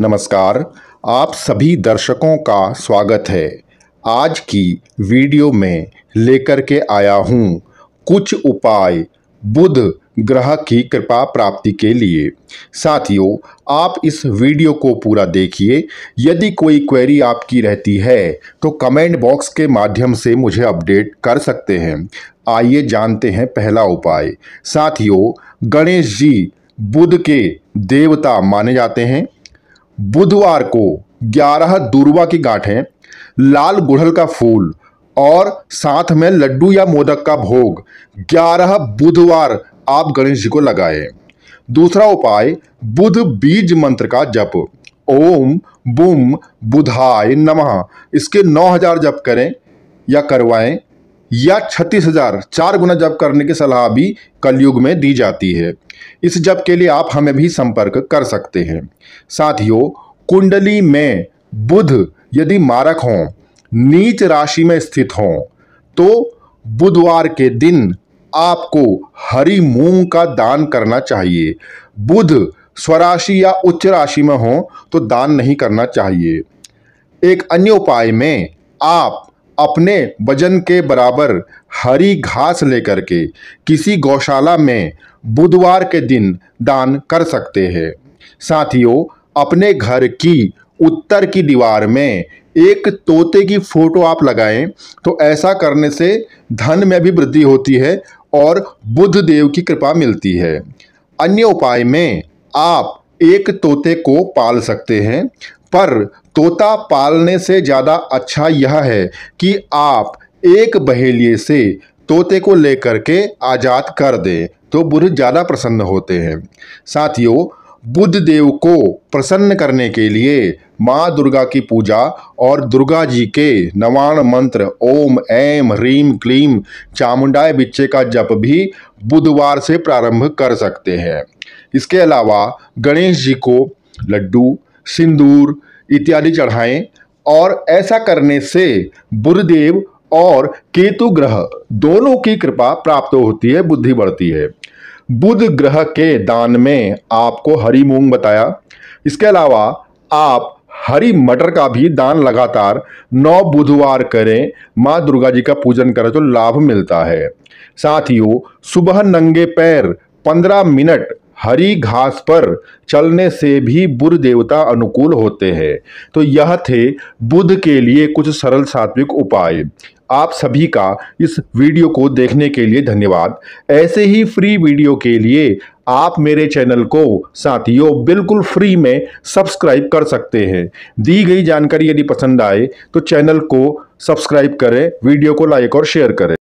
नमस्कार आप सभी दर्शकों का स्वागत है आज की वीडियो में लेकर के आया हूँ कुछ उपाय बुध ग्रह की कृपा प्राप्ति के लिए साथियों आप इस वीडियो को पूरा देखिए यदि कोई क्वेरी आपकी रहती है तो कमेंट बॉक्स के माध्यम से मुझे अपडेट कर सकते हैं आइए जानते हैं पहला उपाय साथियों गणेश जी बुध के देवता माने जाते हैं बुधवार को 11 दूरवा की गांठें लाल गुड़हल का फूल और साथ में लड्डू या मोदक का भोग 11 बुधवार आप गणेश जी को लगाएं दूसरा उपाय बुध बीज मंत्र का जप ओम बुम बुधाय नमः इसके 9000 जप करें या करवाएं या छत्तीस हजार चार गुना जप करने की सलाह भी कलयुग में दी जाती है इस जप के लिए आप हमें भी संपर्क कर सकते हैं साथियों कुंडली में बुध यदि मारक हों नीच राशि में स्थित हों तो बुधवार के दिन आपको हरी मूंग का दान करना चाहिए बुध स्वराशि या उच्च राशि में हो तो दान नहीं करना चाहिए एक अन्य उपाय में आप अपने वजन के बराबर हरी घास लेकर के किसी गौशाला में बुधवार के दिन दान कर सकते हैं साथियों अपने घर की उत्तर की दीवार में एक तोते की फोटो आप लगाएं तो ऐसा करने से धन में भी वृद्धि होती है और बुद्ध देव की कृपा मिलती है अन्य उपाय में आप एक तोते को पाल सकते हैं पर तोता पालने से ज़्यादा अच्छा यह है कि आप एक बहेलिए से तोते को लेकर के आज़ाद कर दें तो बुद्ध ज़्यादा प्रसन्न होते हैं साथियों बुद्ध देव को प्रसन्न करने के लिए माँ दुर्गा की पूजा और दुर्गा जी के नवाण मंत्र ओम ऐम ह्रीम क्लीम चामुंडाए बिच्चे का जप भी बुधवार से प्रारंभ कर सकते हैं इसके अलावा गणेश जी को लड्डू सिंदूर इत्यादि चढ़ाएं और ऐसा करने से बुधदेव और केतु ग्रह दोनों की कृपा प्राप्त होती है बुद्धि बढ़ती है बुध ग्रह के दान में आपको हरी मूंग बताया इसके अलावा आप हरी मटर का भी दान लगातार नौ बुधवार करें माँ दुर्गा जी का पूजन करें तो लाभ मिलता है साथियों सुबह नंगे पैर पंद्रह मिनट हरी घास पर चलने से भी बुध देवता अनुकूल होते हैं तो यह थे बुध के लिए कुछ सरल सात्विक उपाय आप सभी का इस वीडियो को देखने के लिए धन्यवाद ऐसे ही फ्री वीडियो के लिए आप मेरे चैनल को साथियों बिल्कुल फ्री में सब्सक्राइब कर सकते हैं दी गई जानकारी यदि पसंद आए तो चैनल को सब्सक्राइब करें वीडियो को लाइक और शेयर करें